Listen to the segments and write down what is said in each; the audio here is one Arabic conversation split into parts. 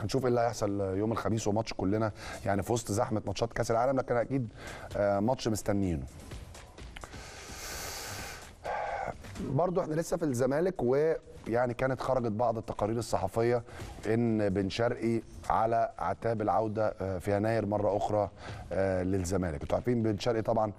هنشوف ايه اللي هيحصل يوم الخميس وماتش كلنا يعني في وسط زحمه ماتشات كاس العالم لكن اكيد آه، ماتش مستنيينه برضو احنا لسه في الزمالك ويعني كانت خرجت بعض التقارير الصحفيه ان بن شرقي على اعتاب العوده آه، في يناير مره اخرى آه، للزمالك انتوا عارفين بن شرقي طبعا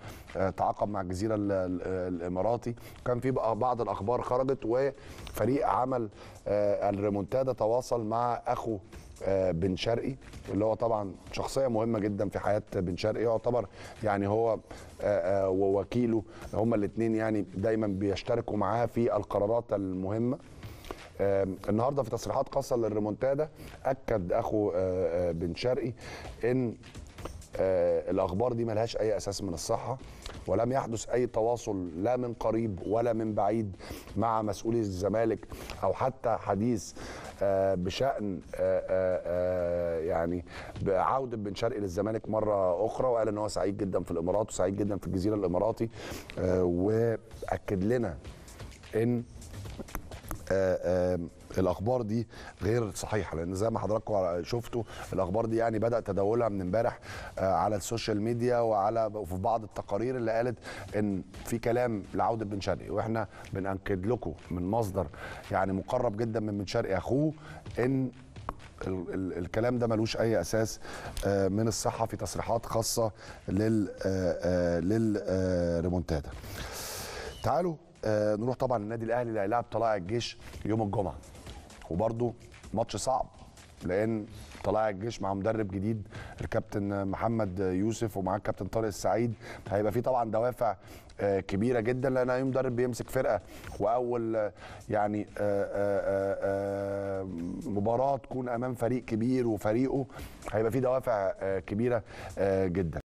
تعاقب مع الجزيره الاماراتي كان في بعض الاخبار خرجت وفريق عمل الريمونتادا تواصل مع اخو آه، بن شرقي اللي هو طبعا شخصيه مهمه جدا في حياه بن شرقي يعتبر يعني هو آه، آه، ووكيله هما الاثنين يعني دايما بيشتركوا معاه في القرارات المهمه النهارده في تصريحات خاصه للريمونتادا اكد اخو بن شرقي ان آه الاخبار دي ملهاش اي اساس من الصحه ولم يحدث اي تواصل لا من قريب ولا من بعيد مع مسؤولي الزمالك او حتى حديث آه بشان آه, آه،, آه، يعني عوده بن شرقي للزمالك مره اخرى وقال ان هو سعيد جدا في الامارات وسعيد جدا في الجزيره الاماراتي آه، واكد لنا ان الاخبار دي غير صحيحه لان زي ما حضراتكم شفتوا الاخبار دي يعني بدا تداولها من امبارح آه، على السوشيال ميديا وعلى في بعض التقارير اللي قالت ان في كلام لعوده بن شرقي واحنا بناكد لكم من مصدر يعني مقرب جدا من بن شرقي اخوه ان الكلام ده ملوش اي اساس آه، من الصحه في تصريحات خاصه لل آه، للريمونتادا تعالوا نروح طبعا النادي الاهلي اللي هيلعب طلائع الجيش يوم الجمعه وبرده ماتش صعب لان طلائع الجيش مع مدرب جديد الكابتن محمد يوسف ومعاه الكابتن طارق السعيد هيبقى في طبعا دوافع آه، كبيره جدا لان اي مدرب بيمسك فرقه واول آه، يعني آه، مباراه تكون امام فريق كبير وفريقه هيبقى في دوافع كبيره جدا